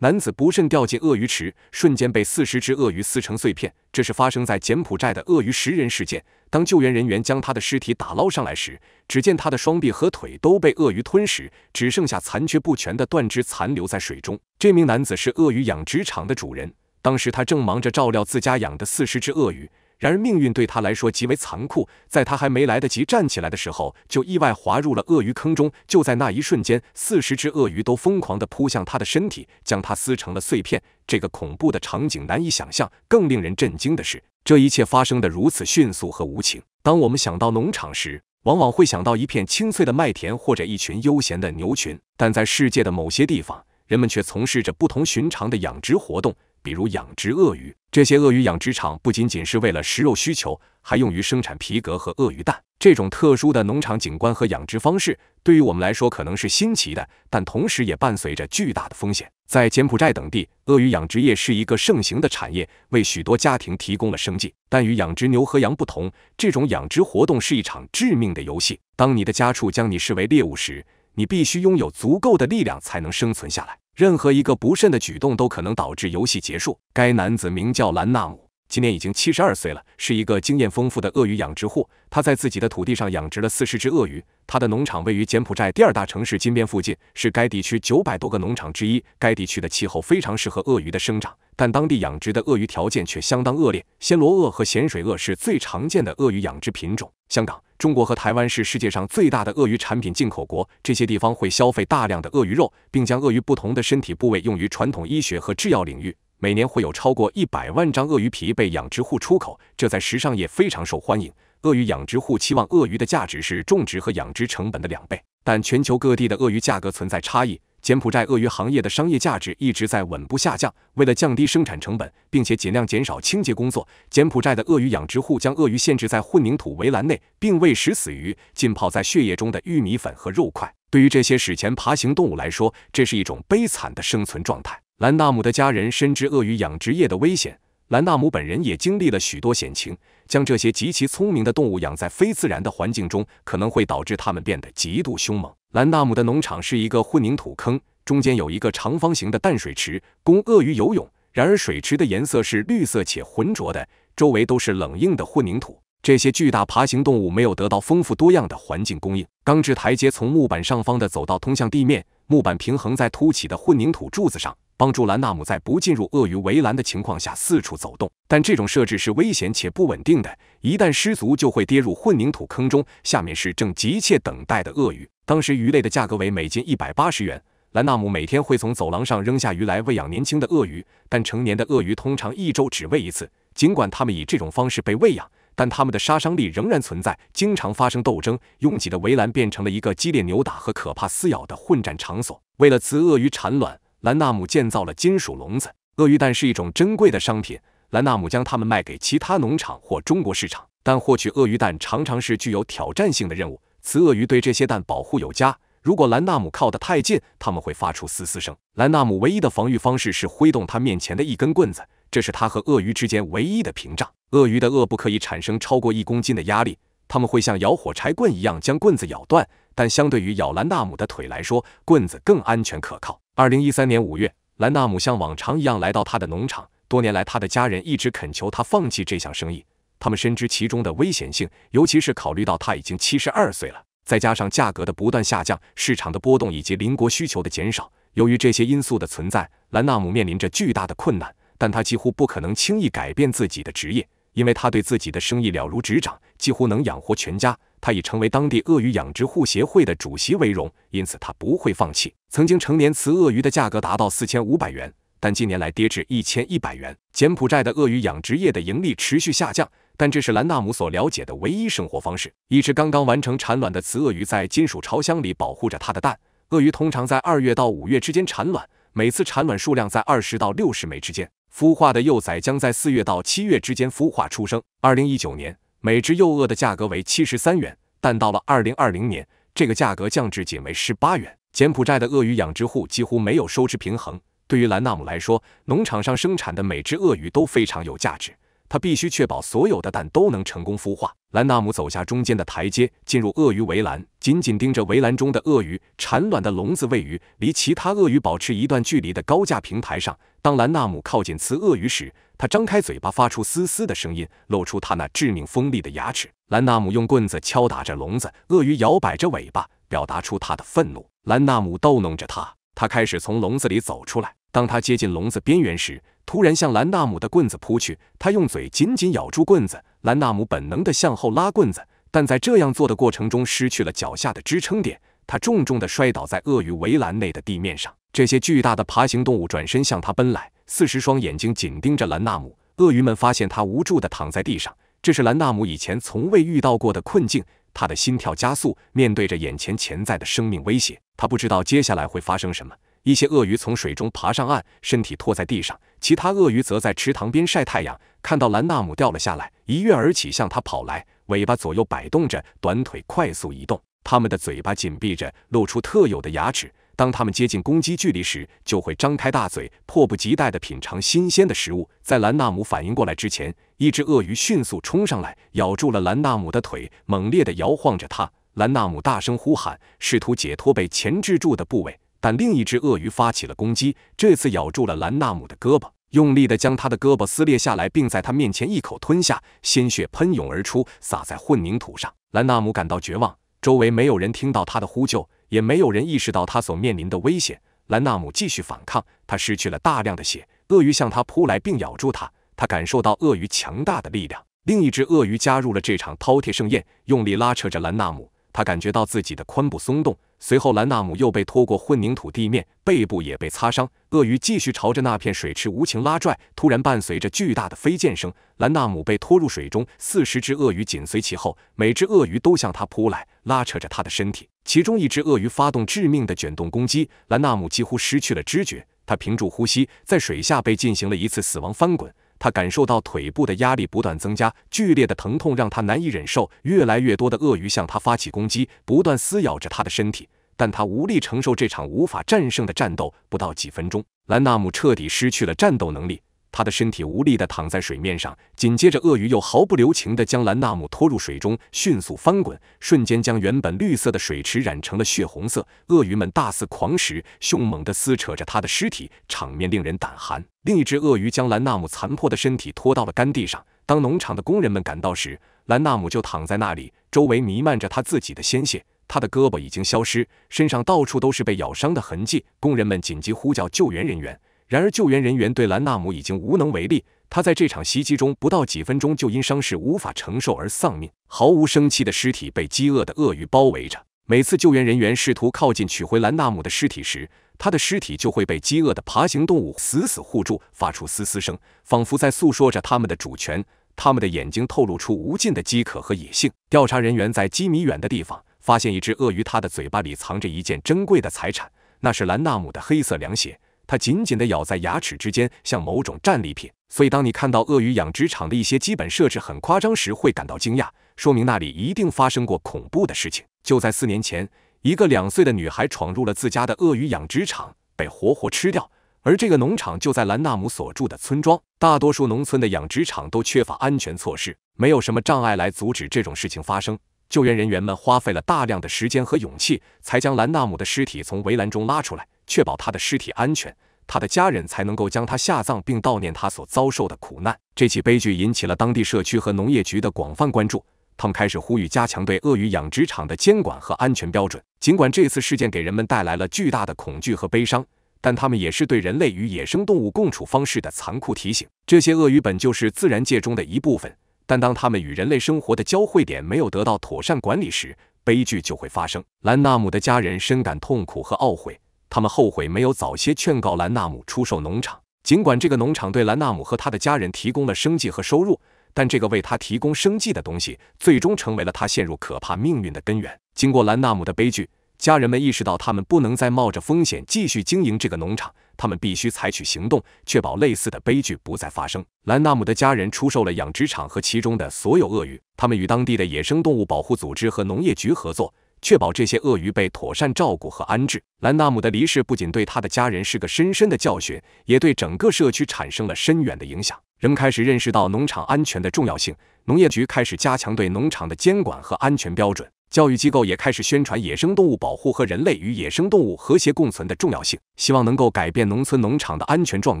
男子不慎掉进鳄鱼池，瞬间被四十只鳄鱼撕成碎片。这是发生在柬埔寨的鳄鱼食人事件。当救援人员将他的尸体打捞上来时，只见他的双臂和腿都被鳄鱼吞食，只剩下残缺不全的断肢残留在水中。这名男子是鳄鱼养殖场的主人，当时他正忙着照料自家养的四十只鳄鱼。然而，命运对他来说极为残酷。在他还没来得及站起来的时候，就意外滑入了鳄鱼坑中。就在那一瞬间，四十只鳄鱼都疯狂地扑向他的身体，将他撕成了碎片。这个恐怖的场景难以想象。更令人震惊的是，这一切发生的如此迅速和无情。当我们想到农场时，往往会想到一片清脆的麦田或者一群悠闲的牛群，但在世界的某些地方，人们却从事着不同寻常的养殖活动。比如养殖鳄鱼，这些鳄鱼养殖场不仅仅是为了食肉需求，还用于生产皮革和鳄鱼蛋。这种特殊的农场景观和养殖方式对于我们来说可能是新奇的，但同时也伴随着巨大的风险。在柬埔寨等地，鳄鱼养殖业是一个盛行的产业，为许多家庭提供了生计。但与养殖牛和羊不同，这种养殖活动是一场致命的游戏。当你的家畜将你视为猎物时，你必须拥有足够的力量才能生存下来。任何一个不慎的举动都可能导致游戏结束。该男子名叫兰纳姆，今年已经七十二岁了，是一个经验丰富的鳄鱼养殖户。他在自己的土地上养殖了四十只鳄鱼。他的农场位于柬埔寨第二大城市金边附近，是该地区九百多个农场之一。该地区的气候非常适合鳄鱼的生长，但当地养殖的鳄鱼条件却相当恶劣。暹罗鳄和咸水鳄是最常见的鳄鱼养殖品种。香港。中国和台湾是世界上最大的鳄鱼产品进口国。这些地方会消费大量的鳄鱼肉，并将鳄鱼不同的身体部位用于传统医学和制药领域。每年会有超过一百万张鳄鱼皮被养殖户出口，这在时尚业非常受欢迎。鳄鱼养殖户期望鳄鱼的价值是种植和养殖成本的两倍，但全球各地的鳄鱼价格存在差异。柬埔寨鳄鱼行业的商业价值一直在稳步下降。为了降低生产成本，并且尽量减少清洁工作，柬埔寨的鳄鱼养殖户将鳄鱼限制在混凝土围栏内，并喂食死鱼、浸泡在血液中的玉米粉和肉块。对于这些史前爬行动物来说，这是一种悲惨的生存状态。兰纳姆的家人深知鳄鱼养殖业的危险，兰纳姆本人也经历了许多险情。将这些极其聪明的动物养在非自然的环境中，可能会导致它们变得极度凶猛。兰纳姆的农场是一个混凝土坑，中间有一个长方形的淡水池，供鳄鱼游泳。然而，水池的颜色是绿色且浑浊的，周围都是冷硬的混凝土。这些巨大爬行动物没有得到丰富多样的环境供应。钢制台阶从木板上方的走道通向地面，木板平衡在凸起的混凝土柱子上，帮助兰纳姆在不进入鳄鱼围栏的情况下四处走动。但这种设置是危险且不稳定的，一旦失足就会跌入混凝土坑中。下面是正急切等待的鳄鱼。当时鱼类的价格为每斤一百八十元。兰纳姆每天会从走廊上扔下鱼来喂养年轻的鳄鱼，但成年的鳄鱼通常一周只喂一次。尽管它们以这种方式被喂养，但它们的杀伤力仍然存在，经常发生斗争。拥挤的围栏变成了一个激烈扭打和可怕撕咬的混战场所。为了雌鳄鱼产卵，兰纳姆建造了金属笼子。鳄鱼蛋是一种珍贵的商品，兰纳姆将它们卖给其他农场或中国市场，但获取鳄鱼蛋常常是具有挑战性的任务。雌鳄鱼对这些蛋保护有加，如果兰纳姆靠得太近，他们会发出嘶嘶声。兰纳姆唯一的防御方式是挥动他面前的一根棍子，这是他和鳄鱼之间唯一的屏障。鳄鱼的颚不可以产生超过一公斤的压力，他们会像咬火柴棍一样将棍子咬断，但相对于咬兰纳姆的腿来说，棍子更安全可靠。二零一三年五月，兰纳姆像往常一样来到他的农场，多年来他的家人一直恳求他放弃这项生意。他们深知其中的危险性，尤其是考虑到他已经七十二岁了，再加上价格的不断下降、市场的波动以及邻国需求的减少。由于这些因素的存在，兰纳姆面临着巨大的困难。但他几乎不可能轻易改变自己的职业，因为他对自己的生意了如指掌，几乎能养活全家。他已成为当地鳄鱼养殖户协会的主席为荣，因此他不会放弃。曾经成年雌鳄鱼的价格达到四千五百元，但近年来跌至一千一百元。柬埔寨的鳄鱼养殖业的盈利持续下降。但这是兰纳姆所了解的唯一生活方式。一只刚刚完成产卵的雌鳄鱼在金属巢箱里保护着它的蛋。鳄鱼通常在二月到五月之间产卵，每次产卵数量在二十到六十枚之间。孵化的幼崽将在四月到七月之间孵化出生。二零一九年，每只幼鳄的价格为七十三元，但到了二零二零年，这个价格降至仅为十八元。柬埔寨的鳄鱼养殖户几乎没有收支平衡。对于兰纳姆来说，农场上生产的每只鳄鱼都非常有价值。他必须确保所有的蛋都能成功孵化。兰纳姆走下中间的台阶，进入鳄鱼围栏，紧紧盯着围栏中的鳄鱼产卵的笼子位于离其他鳄鱼保持一段距离的高架平台上。当兰纳姆靠近雌鳄鱼时，它张开嘴巴，发出嘶嘶的声音，露出它那致命锋利的牙齿。兰纳姆用棍子敲打着笼子，鳄鱼摇摆着尾巴，表达出它的愤怒。兰纳姆逗弄着它，它开始从笼子里走出来。当他接近笼子边缘时，突然向兰纳姆的棍子扑去。他用嘴紧紧咬住棍子，兰纳姆本能的向后拉棍子，但在这样做的过程中失去了脚下的支撑点，他重重的摔倒在鳄鱼围栏内的地面上。这些巨大的爬行动物转身向他奔来，四十双眼睛紧盯着兰纳姆。鳄鱼们发现他无助的躺在地上，这是兰纳姆以前从未遇到过的困境。他的心跳加速，面对着眼前潜在的生命威胁，他不知道接下来会发生什么。一些鳄鱼从水中爬上岸，身体拖在地上；其他鳄鱼则在池塘边晒太阳。看到兰纳姆掉了下来，一跃而起向他跑来，尾巴左右摆动着，短腿快速移动。它们的嘴巴紧闭着，露出特有的牙齿。当它们接近攻击距离时，就会张开大嘴，迫不及待地品尝新鲜的食物。在兰纳姆反应过来之前，一只鳄鱼迅速冲上来，咬住了兰纳姆的腿，猛烈地摇晃着他。兰纳姆大声呼喊，试图解脱被钳制住的部位。但另一只鳄鱼发起了攻击，这次咬住了兰纳姆的胳膊，用力地将他的胳膊撕裂下来，并在他面前一口吞下，鲜血喷涌而出，洒在混凝土上。兰纳姆感到绝望，周围没有人听到他的呼救，也没有人意识到他所面临的危险。兰纳姆继续反抗，他失去了大量的血，鳄鱼向他扑来并咬住他，他感受到鳄鱼强大的力量。另一只鳄鱼加入了这场饕餮盛宴，用力拉扯着兰纳姆，他感觉到自己的髋部松动。随后，兰纳姆又被拖过混凝土地面，背部也被擦伤。鳄鱼继续朝着那片水池无情拉拽。突然，伴随着巨大的飞溅声，兰纳姆被拖入水中，四十只鳄鱼紧随其后，每只鳄鱼都向他扑来，拉扯着他的身体。其中一只鳄鱼发动致命的卷动攻击，兰纳姆几乎失去了知觉。他屏住呼吸，在水下被进行了一次死亡翻滚。他感受到腿部的压力不断增加，剧烈的疼痛让他难以忍受。越来越多的鳄鱼向他发起攻击，不断撕咬着他的身体，但他无力承受这场无法战胜的战斗。不到几分钟，兰纳姆彻底失去了战斗能力，他的身体无力地躺在水面上。紧接着，鳄鱼又毫不留情地将兰纳姆拖入水中，迅速翻滚，瞬间将原本绿色的水池染成了血红色。鳄鱼们大肆狂食，凶猛地撕扯着他的尸体，场面令人胆寒。另一只鳄鱼将兰纳姆残破的身体拖到了干地上。当农场的工人们赶到时，兰纳姆就躺在那里，周围弥漫着他自己的鲜血。他的胳膊已经消失，身上到处都是被咬伤的痕迹。工人们紧急呼叫救援人员，然而救援人员对兰纳姆已经无能为力。他在这场袭击中不到几分钟就因伤势无法承受而丧命。毫无生气的尸体被饥饿的鳄鱼包围着。每次救援人员试图靠近取回兰纳姆的尸体时，他的尸体就会被饥饿的爬行动物死死护住，发出嘶嘶声，仿佛在诉说着他们的主权。他们的眼睛透露出无尽的饥渴和野性。调查人员在几米远的地方发现一只鳄鱼，它的嘴巴里藏着一件珍贵的财产，那是兰纳姆的黑色凉鞋，它紧紧地咬在牙齿之间，像某种战利品。所以，当你看到鳄鱼养殖场的一些基本设置很夸张时，会感到惊讶，说明那里一定发生过恐怖的事情。就在四年前，一个两岁的女孩闯入了自家的鳄鱼养殖场，被活活吃掉。而这个农场就在兰纳姆所住的村庄。大多数农村的养殖场都缺乏安全措施，没有什么障碍来阻止这种事情发生。救援人员们花费了大量的时间和勇气，才将兰纳姆的尸体从围栏中拉出来，确保他的尸体安全。他的家人才能够将他下葬，并悼念他所遭受的苦难。这起悲剧引起了当地社区和农业局的广泛关注。他们开始呼吁加强对鳄鱼养殖场的监管和安全标准。尽管这次事件给人们带来了巨大的恐惧和悲伤，但他们也是对人类与野生动物共处方式的残酷提醒。这些鳄鱼本就是自然界中的一部分，但当他们与人类生活的交汇点没有得到妥善管理时，悲剧就会发生。兰纳姆的家人深感痛苦和懊悔，他们后悔没有早些劝告兰纳姆出售农场。尽管这个农场对兰纳姆和他的家人提供了生计和收入。但这个为他提供生计的东西，最终成为了他陷入可怕命运的根源。经过兰纳姆的悲剧，家人们意识到他们不能再冒着风险继续经营这个农场，他们必须采取行动，确保类似的悲剧不再发生。兰纳姆的家人出售了养殖场和其中的所有鳄鱼，他们与当地的野生动物保护组织和农业局合作，确保这些鳄鱼被妥善照顾和安置。兰纳姆的离世不仅对他的家人是个深深的教训，也对整个社区产生了深远的影响。人们开始认识到农场安全的重要性，农业局开始加强对农场的监管和安全标准，教育机构也开始宣传野生动物保护和人类与野生动物和谐共存的重要性，希望能够改变农村农场的安全状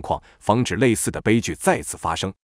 况，防止类似的悲剧再次发生。